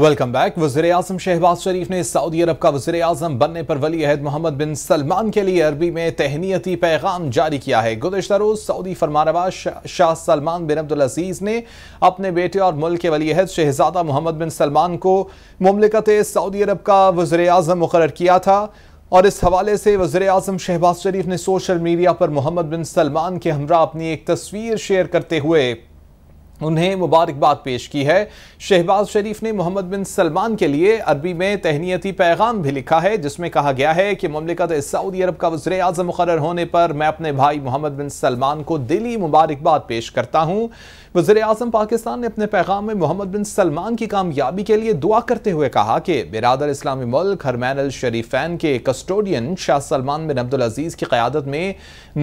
welcome back वजीर अजम शहबाज शरीफ ने सऊदी अरब का वजर अजम बनने पर वली अहद मोहम्मद बिन सलमान के लिए अरबी में तहनीती पैगाम जारी किया है गुजशत रोज़ सऊदी फरमानवा शाह सलमान बिन अब्दुल अजीज़ ने अपने बेटे और मुल्क के वली अहद शहजादा मोहम्मद बिन सलमान को ममलिकत सऊदी अरब का वजर अजम मुकर किया था और इस हवाले से वज़र अजम शहबाज शरीफ ने सोशल मीडिया पर मोहम्मद बिन सलमान के हमरा अपनी एक तस्वीर शेयर करते हुए उन्हें मुबारकबाद पेश की है शहबाज शरीफ ने मोहम्मद बिन सलमान के लिए अरबी में तहनीती पैगाम भी लिखा है जिसमें कहा गया है कि ममलिकत सऊदी अरब का वजर अजम मुकर होने पर मैं अपने भाई मोहम्मद बिन सलमान को दिली मुबारकबाद पेश करता हूँ वजर अजम पाकिस्तान ने अपने पैगाम में मोहम्मद बिन सलमान की कामयाबी के लिए दुआ करते हुए कहा कि बिरदर इस्लामी मुल्क हरमैन अल शरीफैन के कस्टोडियन शाह सलमान बिन अब्दुल अजीज़ की क्यादत में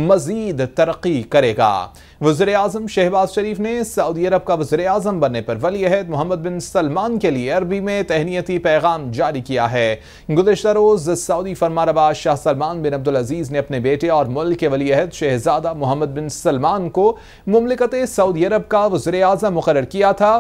मजीद तरक्की करेगा वजर अजम शहबाज शरीफ ने सऊदी अरब का वजर अजम बनने पर वली अहद मोहम्मद बिन सलमान के लिए अरबी में तहनीती पैगाम जारी किया है गुजशत रोज़ सऊदी फरमारबाज शाह सलमान बिन अब्दुल अजीज़ ने अपने बेटे और मुल्क के वली अहद शहजादा मोहम्मद बिन सलमान को ममलिकत सऊदी अरब का वजर अजम मुकर किया था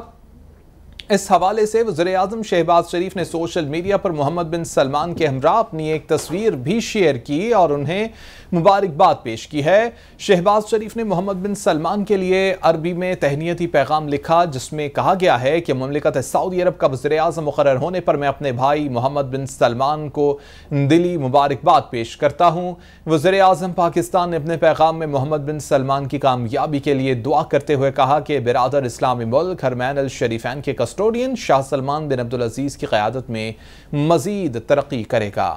इस हवाले से वजर अजम शहबाज शरीफ ने सोशल मीडिया पर मोहम्मद बिन सलमान के हमरा अपनी एक तस्वीर भी शेयर की और उन्हें मुबारकबाद पेश की है शहबाज शरीफ ने मोहम्मद बिन सलमान के लिए अरबी में तहनीती पैगाम लिखा जिसमें कहा गया है कि ममलिकत सऊदी अरब का वजर अजम मुकर होने पर मैं अपने भाई मोहम्मद बिन सलमान को दिली मुबारकबाद पेश करता हूँ वजर अजम पाकिस्तान ने अपने पैगाम में मोहम्मद बिन सलमान की कामयाबी के लिए दुआ करते हुए कहा कि बिरदर इस्लामी मुल्क हरमैन शरीफान के कस कस्टोडियन शाह सलमान बिन अब्दुल अजीज़ की क़्यादत में मज़ीद तरक्की करेगा